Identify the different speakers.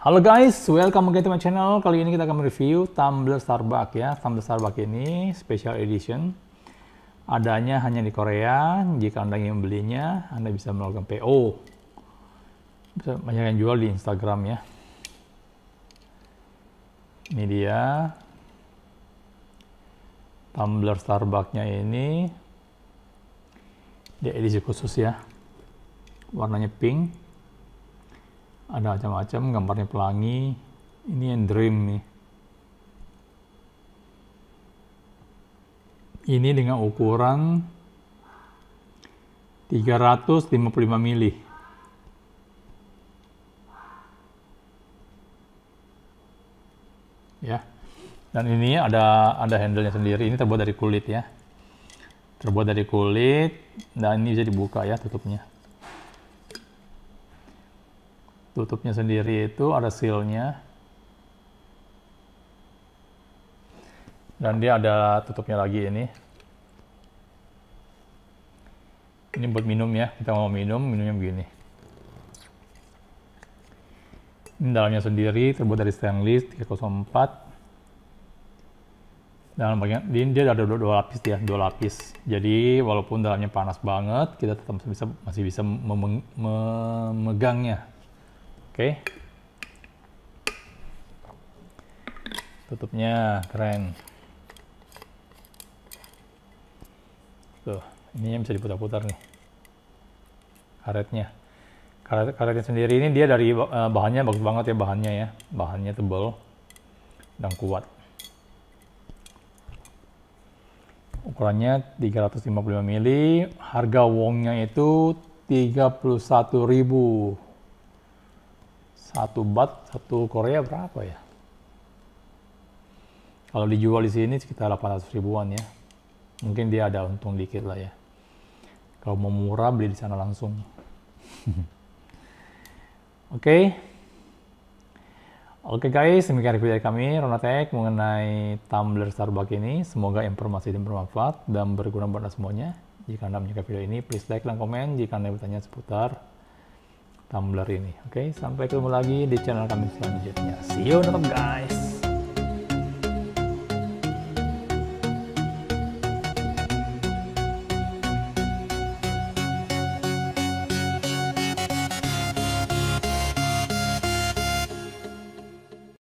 Speaker 1: Halo guys, welcome again to my channel. Kali ini kita akan mereview tumbler Starbucks ya. Tumbler Starbucks ini special edition. Adanya hanya di Korea. Jika Anda ingin membelinya, Anda bisa melakukan PO. Bisa banyak yang jual di Instagram ya. Ini dia. Tumbler starbucks ini. Dia edisi khusus ya. Warnanya pink ada macam-macam gambarnya pelangi ini yang dream nih ini dengan ukuran 355 mili ya dan ini ada ada nya sendiri ini terbuat dari kulit ya terbuat dari kulit dan ini bisa dibuka ya tutupnya tutupnya sendiri itu ada sealnya dan dia ada tutupnya lagi ini ini buat minum ya kita mau minum minumnya begini ini dalamnya sendiri terbuat dari stainless 304 dan bagian ini dia ada dua, dua lapis ya dua lapis jadi walaupun dalamnya panas banget kita tetap bisa masih bisa memegangnya Oke. Tutupnya keren. Tuh, ini bisa diputar-putar nih. Karetnya. Karet karetnya sendiri ini dia dari eh, bahannya bagus banget ya bahannya ya. Bahannya tebal dan kuat. Ukurannya 355 mili, harga wongnya itu 31.000 satu bat satu Korea berapa ya? Kalau dijual di sini sekitar 800 ribuan ya. Mungkin dia ada untung dikit lah ya. Kalau mau murah beli di sana langsung. Oke. Oke okay guys, demikian review dari kami, Ronatek, mengenai Tumblr Starbucks ini. Semoga informasi ini bermanfaat dan berguna buat Anda semuanya. Jika Anda menyukai video ini, please like dan komen jika Anda bertanya seputar Tumblr ini. Oke, sampai ketemu lagi di channel kami selanjutnya. See you guys.